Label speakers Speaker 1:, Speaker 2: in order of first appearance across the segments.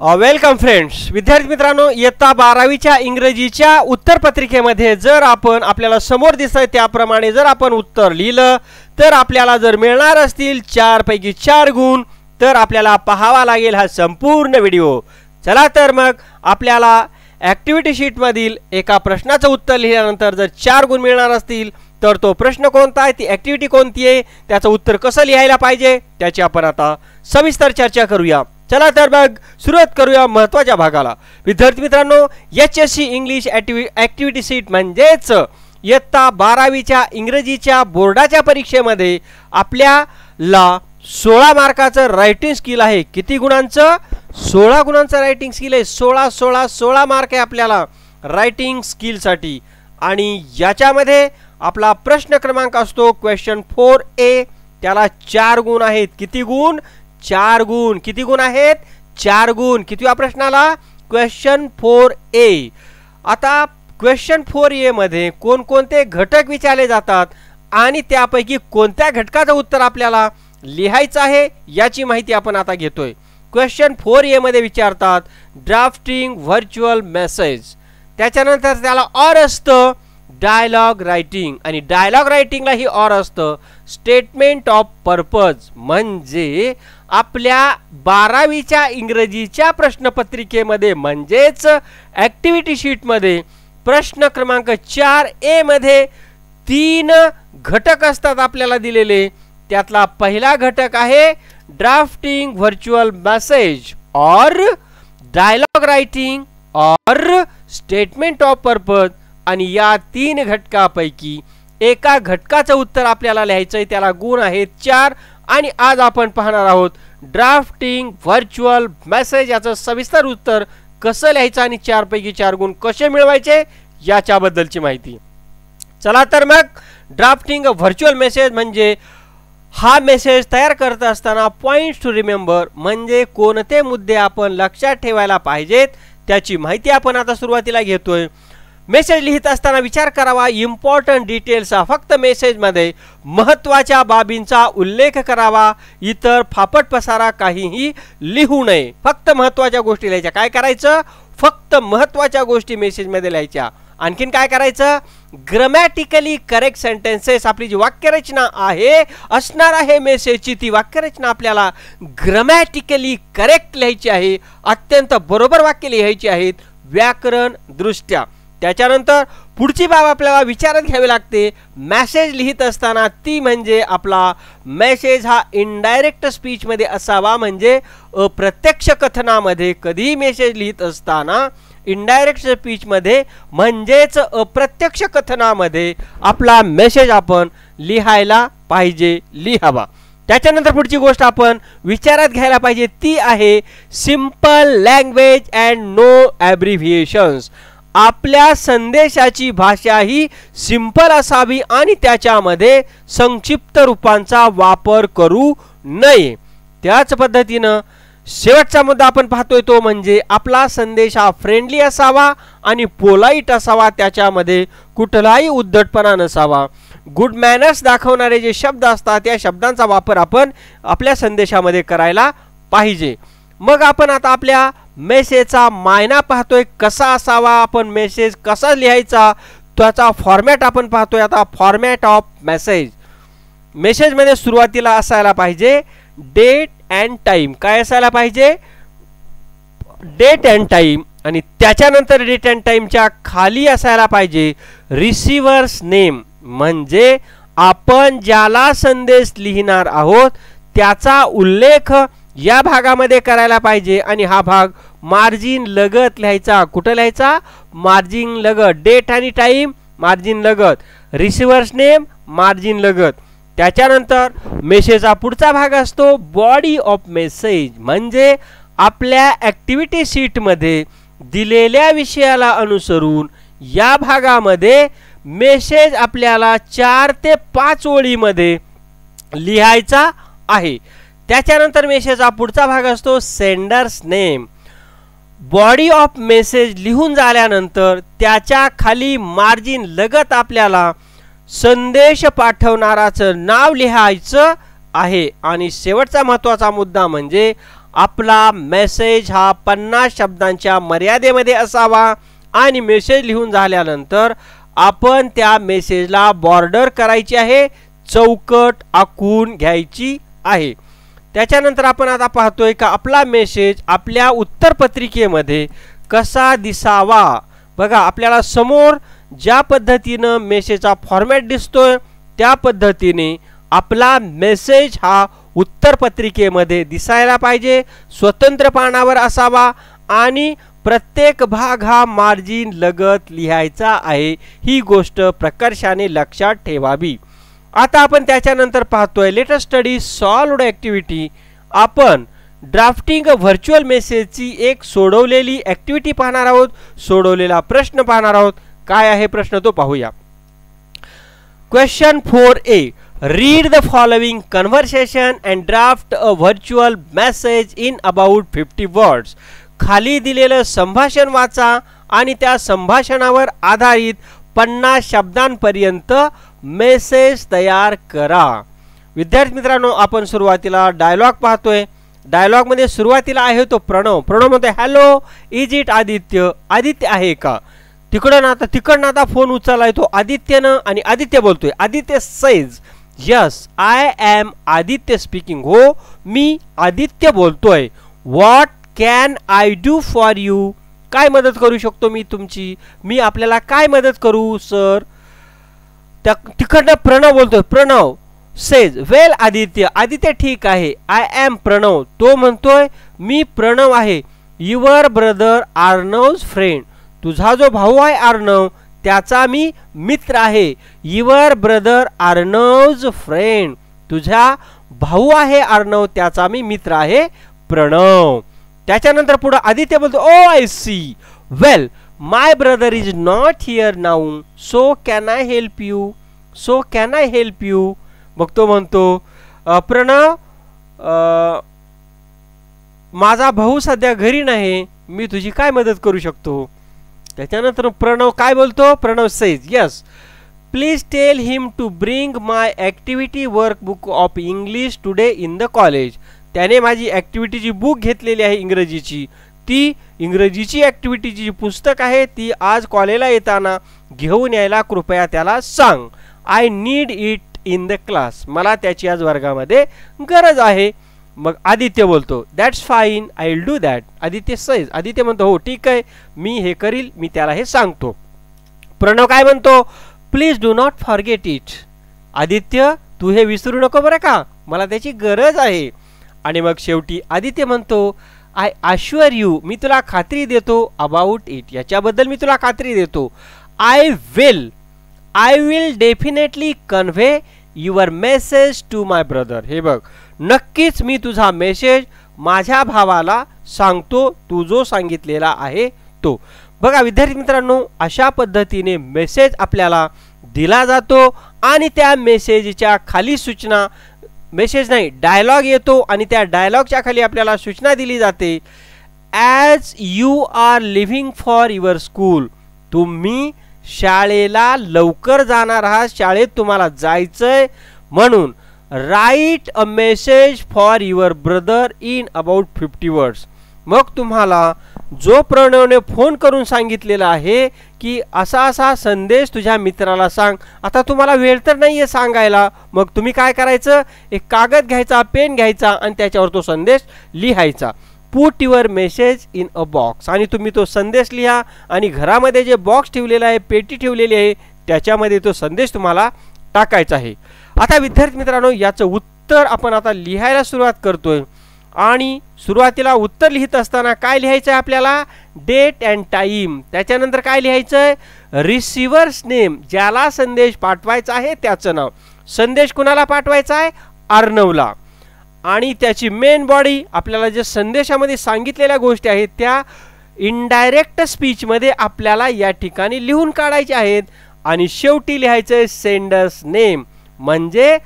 Speaker 1: welcome friends विद्यार्थी मित्रांनो इयत्ता बारावीच्या इंग्रजीच्या उत्तरपत्रिकेमध्ये जर आपण आपल्याला समोर दिसतंय त्याप्रमाणे जर आपण उत्तर लिहिलं तर आपल्याला जर मिळणार असतील पैकी चार गुण तर आपल्याला पाहावा लागेल हा संपूर्ण व्हिडिओ चला तर मग आपल्याला ॲक्टिव्हिटी शीटमधील एका प्रश्नाचं उत्तर लिहिल्यानंतर जर चार गुण मिळणार असतील तर तो प्रश्न कोणता आहे ती ॲक्टिव्हिटी कोणती आहे त्याचं उत्तर कसं लिहायला पाहिजे त्याची आपण आता सविस्तर चर्चा करूया चला तर मग सुरुवात करूया महत्त्वाच्या भागाला विद्यार्थी मित्रांनो H S C English activity activity sheet म्हणजेच इयत्ता बारावीच्या इंग्रजीच्या बोर्डाच्या परीक्षेमध्ये आपल्याला सोळा मार्काचं रायटिंग स्किल आहे किती गुणांचं सोळा गुणांचं रायटिंग स्किल आहे सोळा सोळा सोळा मार्क आहे आपल्याला रायटिंग स्किलसाठी आणि याच्यामध्ये आपला प्रश्न क्रमांक असतो क्वेश्चन फोर ए त्याला चार गुण आहेत किती गुण चार गुण किती गुण आहेत चार गुण किती या प्रश्नाला क्वेश्चन फोर ए आता क्वेश्चन फोर ए मध्ये कोणकोणते घटक विचारले जातात आणि त्यापैकी कोणत्या घटकाचं उत्तर आपल्याला लिहायचं आहे याची माहिती आपण आता घेतोय क्वेश्चन फोर मध्ये विचारतात ड्राफ्टिंग व्हर्च्युअल मेसेज त्याच्यानंतर त्याला ऑर असतं डायलॉग रायटिंग आणि डायलॉग रायटिंगला ही ऑर असतं स्टेटमेंट ऑफ पर्पज म्हणजे आपल्या बारावीच्या इंग्रजीच्या प्रश्नपत्रिकेमध्ये म्हणजेच ॲक्टिव्हिटी शीटमध्ये प्रश्न क्रमांक चार एमध्ये तीन घटक असतात आपल्याला दिलेले त्यातला पहिला घटक आहे drafting virtual message or dialogue writing और स्टेटमेंट ऑफ पर्पज आणि या तीन घटकापैकी एका घटकाचं उत्तर आपल्याला लिहायचं आहे त्याला गुण आहेत चार आणि आज आपण पाहणार आहोत ड्राफ्टिंग व्हर्च्युअल मेसेज याचं सविस्तर उत्तर कसं लिहायचं आणि चार पैकी चार गुण कसे मिळवायचे याच्याबद्दलची माहिती चला तर मग ड्राफ्टिंग व्हर्च्युअल मेसेज म्हणजे हा मेसेज तयार करत असताना पॉईंट टू रिमेंबर म्हणजे कोणते मुद्दे आपण लक्षात ठेवायला पाहिजेत त्याची माहिती आपण आता सुरुवातीला घेतोय मेसेज लिहित असताना विचार करावा इम्पॉर्टंट डिटेल्स फक्त मेसेजमध्ये महत्त्वाच्या बाबींचा उल्लेख करावा इतर फापट पसारा काहीही लिहू नये फक्त महत्वाच्या गोष्टी लिहायच्या काय करायचं फक्त महत्वाच्या गोष्टी मेसेजमध्ये लिहायच्या आणखीन काय करायचं ग्रमॅटिकली करेक्ट सेंटेन्सेस आपली जी वाक्यरचना आहे असणार आहे मेसेजची ती वाक्यरचना आपल्याला ग्रमॅटिकली करेक्ट लिहायची आहे अत्यंत बरोबर वाक्य लिहायची आहेत व्याकरण दृष्ट्या त्याच्यानंतर पुढची बाब आपल्याला विचारात घ्यावी लागते मॅसेज लिहित असताना ती म्हणजे आपला मेसेज हा इनडायरेक्ट स्पीचमध्ये असावा म्हणजे अप्रत्यक्ष कथनामध्ये कधीही मेसेज लिहित असताना इनडायरेक्ट स्पीचमध्ये म्हणजेच अप्रत्यक्ष कथनामध्ये आपला मेसेज आपण लिहायला पाहिजे लिहावा त्याच्यानंतर पुढची गोष्ट आपण विचारात घ्यायला पाहिजे ती आहे simple language and no abbreviations आपल्या संदेशाची भाषा ही सिंपल असावी आणि त्याच्यामध्ये संक्षिप्त रूपांचा वापर करू नये त्याच पद्धतीनं शेवटचा मुद्दा आपण पाहतोय तो म्हणजे आपला संदेश हा फ्रेंडली असावा आणि पोलाईट असावा त्याच्यामध्ये कुठलाही उद्धटपणा नसावा गुड मॅनर्स दाखवणारे जे शब्द असतात त्या शब्दांचा वापर आपण आपल्या संदेशामध्ये करायला पाहिजे मग आपण आता आपल्या मेसेजचा मायना पाहतोय कसा असावा आपण मेसेज कसा लिहायचा त्याचा फॉर्मॅट आपण पाहतोय आता फॉर्मॅट ऑफ मेसेज मेसेजमध्ये सुरुवातीला असायला पाहिजे डेट अँड टाईम काय असायला पाहिजे डेट अँड टाईम आणि त्याच्यानंतर डेट अँड टाईमच्या खाली असायला पाहिजे रिसिव्हर्स नेम म्हणजे आपण ज्याला संदेश लिहिणार आहोत त्याचा उल्लेख या भागामध्ये करायला पाहिजे आणि हा भाग मार्जिन लगत लिहायचा कुठं लिहायचा मार्जिन लगत डेट आणि टाइम मार्जिन लगत रिसिव्हर्स नेम मार्जिन लगत त्याच्यानंतर मेसेजचा पुढचा भाग असतो बॉडी ऑफ मेसेज म्हणजे आपल्या ॲक्टिव्हिटी मध्ये दिलेल्या विषयाला अनुसरून या भागामध्ये मेसेज आपल्याला चार ते पाच ओळीमध्ये लिहायचा आहे त्याच्यानंतर मेसेजचा पुढचा भाग असतो senders name body of message लिहून झाल्यानंतर त्याच्या खाली मार्जिन लगत आपल्याला संदेश पाठवणाराचं नाव लिहायचं आहे आणि शेवटचा महत्त्वाचा मुद्दा म्हणजे आपला मेसेज हा पन्नास शब्दांच्या मर्यादेमध्ये असावा आणि मेसेज लिहून झाल्यानंतर आपण त्या मेसेजला बॉर्डर करायची आहे चौकट आखून घ्यायची आहे त्याच्यानंतर आपण आता पाहतोय का आपला मेसेज आपल्या उत्तरपत्रिकेमध्ये कसा दिसावा बघा आपल्याला समोर ज्या पद्धतीनं मेसेजचा फॉर्मॅट दिसतोय त्या पद्धतीने आपला मेसेज हा उत्तरपत्रिकेमध्ये दिसायला पाहिजे स्वतंत्र पानावर असावा आणि प्रत्येक भाग हा मार्जिन लगत लिहायचा आहे ही गोष्ट प्रकर्षाने लक्षात ठेवावी आता आपण त्याच्यानंतर पाहतोय लेटर स्टडी सॉल्वड ॲक्टिव्हिटी आपण ड्राफ्टिंग व्हर्च्युअल मेसेजची एक सोडवलेली ऍक्टिव्हिटी पाहणार आहोत सोडवलेला प्रश्न पाहणार आहोत काय आहे प्रश्न तो पाहूया question four A read the following conversation and draft a virtual message in about fifty words खाली दिलेलं संभाषण वाचा आणि त्या संभाषणावर आधारित पन्नास शब्दांपर्यंत मेसेज तयार करा विद्यार्थी मित्रांनो आपण सुरुवातीला डायलॉग पाहतोय डायलॉगमध्ये सुरुवातीला आहे तो प्रणव प्रणव म्हणतो hello is it Aditya Aditya आहे का तिकडं ना आता तिकडनं आता फोन उचलला तो आदित्यनं आणि आदित्य बोलतोय Aditya says yes I am Aditya speaking हो मी आदित्य बोलतोय what can I do for you काय मदत करू शकतो मी तुमची मी आपल्याला काय मदत करू सर त्या तिकडनं प्रणव बोलतो प्रणव सेज वेल आदित्य आदित्य ठीक आहे आय एम प्रणव तो म्हणतोय मी प्रणव आहे युअर ब्रदर आर्नवज फ्रेंड तुझा जो भाऊ आहे आर्नव त्याचा मी मित्र आहे युअर ब्रदर आर्नवज फ्रेंड तुझा भाऊ आहे आर्नव त्याचा मी मित्र आहे प्रणव त्याच्यानंतर पुढं आदित्य बोलतो oh I see well well, my brother is not here now so can I help you so can I help you मग तो म्हणतो प्रणव माझा भाऊ सध्या घरी नाही मी तुझी काय मदत करू शकतो त्याच्यानंतर प्रणव काय बोलतो Pranav says yes please tell him to bring my activity work book of English today in the college त्याने माझी ॲक्टिव्हिटीची बुक घेतलेली आहे इंग्रजीची ती इंग्रजीची ॲक्टिव्हिटीची जी पुस्तक आहे ती आज कॉलेजला येताना घेऊन यायला कृपया त्याला सांग I need it in the class मला त्याची आज वर्गामध्ये गरज आहे मग आदित्य बोलतो that's fine I will do that Aditya says Aditya म्हणतो हो ठीक आहे मी हे करील मी त्याला हे सांगतो प्रणव काय म्हणतो please do not forget it Aditya तू हे विसरू नको बरं का मला त्याची गरज आहे आणि मग शेवटी आदित्य म्हणतो आय आश्युअर यू मी तुला खात्री देतो अबाउट इट याच्याबद्दल मी तुला खात्री देतो I will I will definitely convey your message to my brother हे बघ नक्कीच मी तुझा मेसेज माझ्या भावाला सांगतो तू जो सांगितलेला आहे तो बघा विद्यार्थी मित्रांनो अशा पद्धतीने मेसेज आपल्याला दिला जातो आणि त्या मेसेजच्या खाली सूचना मेसेज नाही डायलॉग येतो आणि त्या डायलॉगच्या खाली आपल्याला सूचना दिली जाते as you are living for your school तुम्ही शाळेला लवकर जाणार आहात शाळेत तुम्हाला जायचं आहे म्हणून write a message for your brother in about fifty words मग तुम्हाला जो प्रणवने फोन करून सांगितलेला आहे की असा असा संदेश तुझ्या मित्राला सांग आता तुम्हाला वेळ तर नाही आहे सांगायला मग तुम्ही काय करायचं एक कागद घ्यायचा पेन घ्यायचा आणि त्याच्यावर तो संदेश लिहायचा put your message in a box आणि तुम्ही तो संदेश लिहा आणि घरामध्ये जे बॉक्स ठेवलेला आहे पेटी ठेवलेली आहे त्याच्यामध्ये तो संदेश तुम्हाला टाकायचा आहे आता विद्यार्थी मित्रांनो याचं उत्तर आपण आता लिहायला सुरुवात करतोय आणि सुरुवातीला उत्तर लिहित असताना काय लिहायचं आहे आपल्याला डेट अँड टाईम त्याच्यानंतर काय लिहायचं आहे रिसिव्हर्स नेम ज्याला संदेश पाठवायचा आहे त्याचं नाव संदेश कुणाला पाठवायचा आहे अर्णवला आणि त्याची मेन बॉडी आपल्याला जे संदेशामध्ये सांगितलेल्या गोष्टी आहेत त्या इनडायरेक्ट स्पीचमध्ये आपल्याला या ठिकाणी लिहून काढायच्या आहेत आणि शेवटी लिहायचं आहे सेंडर्स नेम म्हणजे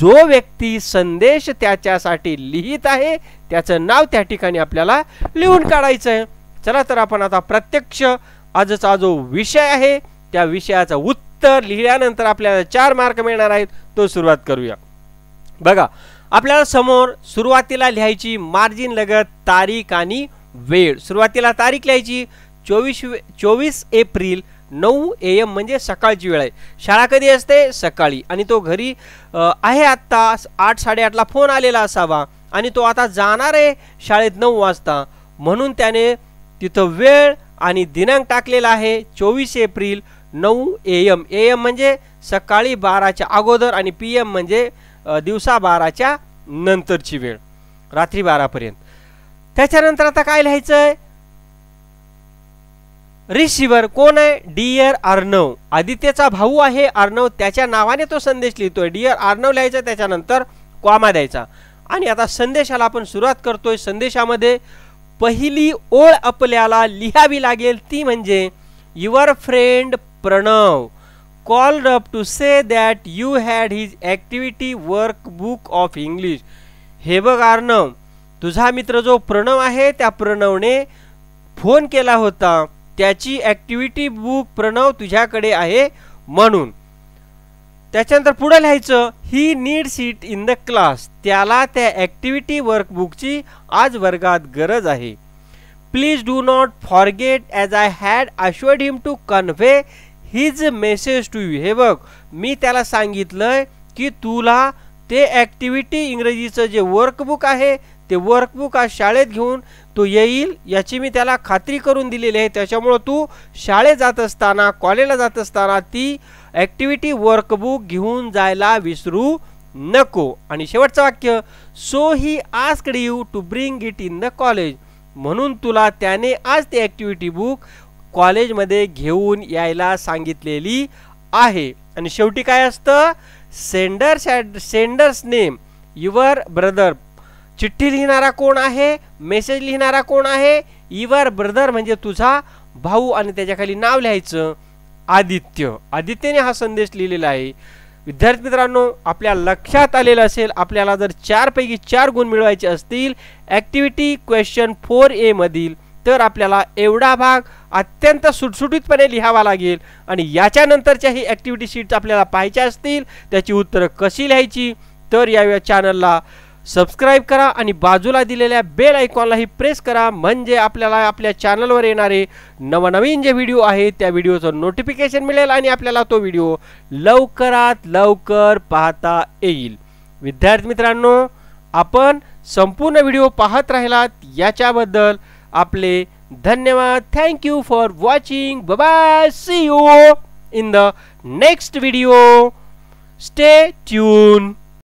Speaker 1: जो व्यक्ती संदेश त्याच्यासाठी लिहित आहे त्याचं नाव त्या ठिकाणी आपल्याला लिहून काढायचं आहे चला तर आपण आता प्रत्यक्ष आजचा जो विषय आहे त्या विषयाचं उत्तर लिहिल्यानंतर आपल्याला चार मार्क मिळणार आहेत तो सुरुवात करूया बघा आपल्याला समोर सुरुवातीला लिहायची मार्जिन लगत तारीख आणि वेळ सुरुवातीला तारीख लिहायची चोवीस चोवीस एप्रिल नऊ ए एम म्हणजे सकाळची वेळ आहे शाळा कधी असते सकाळी आणि तो घरी आहे आत्ता आठ साडेआठला फोन आलेला असावा आणि तो आता जाणार आहे शाळेत नऊ वाजता म्हणून त्याने तिथं वेळ आणि दिनांक टाकलेला आहे चोवीस एप्रिल नऊ ए एम एम म्हणजे सकाळी बाराच्या अगोदर आणि पी एम म्हणजे दिवसा बाराच्या नंतरची वेळ रात्री बारापर्यंत त्याच्यानंतर आता काय लिहायचंय रिसिव्हर कोण आहे डियर आर्नव आदित्यचा भाऊ आहे आर्नव त्याच्या नावाने तो संदेश लिहितोय डियर आर्नव लिहायचा त्याच्यानंतर क्वामा द्यायचा आणि आता संदेशाला आपण सुरुवात करतोय संदेशामध्ये पहिली ओळ आपल्याला लिहावी लागेल ती म्हणजे your friend Pranav called up to say that you had his activity work book of English हे बघ आर्नव तुझा मित्र जो प्रणव आहे त्या प्रणवने फोन केला होता त्याची ॲक्टिव्हिटी बुक प्रणव तुझ्याकडे आहे म्हणून त्याच्यानंतर पुढं लिहायचं he needs it in the class त्याला त्या ॲक्टिव्हिटी वर्कबुकची आज वर्गात गरज आहे please do not forget as I had assured him to convey his message to you हे बघ मी त्याला सांगितलं की तुला ते ॲक्टिव्हिटी इंग्रजीचं जे वर्कबुक आहे ते वर्कबुक आज शाळेत घेऊन तो येईल याची मी त्याला खात्री करून दिलेली आहे त्याच्यामुळं तू शाळेत जात असताना कॉलेजला जात असताना ती ॲक्टिव्हिटी वर्कबुक घेऊन जायला विसरू नको आणि शेवटचं वाक्य so he asked you to bring it in the college म्हणून तुला त्याने आज ती ॲक्टिव्हिटी बुक कॉलेजमध्ये घेऊन यायला सांगितलेली आहे आणि शेवटी काय असतं senders senders name your brother चिठ्ठी लिहिणारा कोण आहे मेसेज लिहिणारा कोण आहे ईवर ब्रदर म्हणजे तुझा भाऊ आणि त्याच्याखाली नाव लिहायचं आदित्य आदित्यने हा संदेश लिहिलेला आहे विद्यार्थी मित्रांनो आपल्या लक्षात आलेलं असेल आपल्याला जर चारपैकी चार गुण मिळवायचे असतील ॲक्टिव्हिटी क्वेश्चन फोर मधील तर आपल्याला एवढा भाग अत्यंत सुटसुटीतपणे लिहावा लागेल आणि याच्यानंतरच्या ही ॲक्टिव्हिटी शीट्स आपल्याला पाहायच्या असतील त्याची उत्तरं कशी लिहायची तर या चॅनलला सबस्क्राईब करा आणि बाजूला दिलेल्या बेल आयकॉनलाही प्रेस करा म्हणजे आपल्याला आपल्या चॅनलवर येणारे नवनवीन जे व्हिडिओ आहेत त्या व्हिडिओचं नोटिफिकेशन मिळेल आणि आपल्याला तो व्हिडिओ लवकरात लवकर पाहता येईल विद्यार्थी मित्रांनो आपण संपूर्ण व्हिडिओ पाहत राहिलात याच्याबद्दल आपले धन्यवाद thank you for watching bye see you in the next video stay tune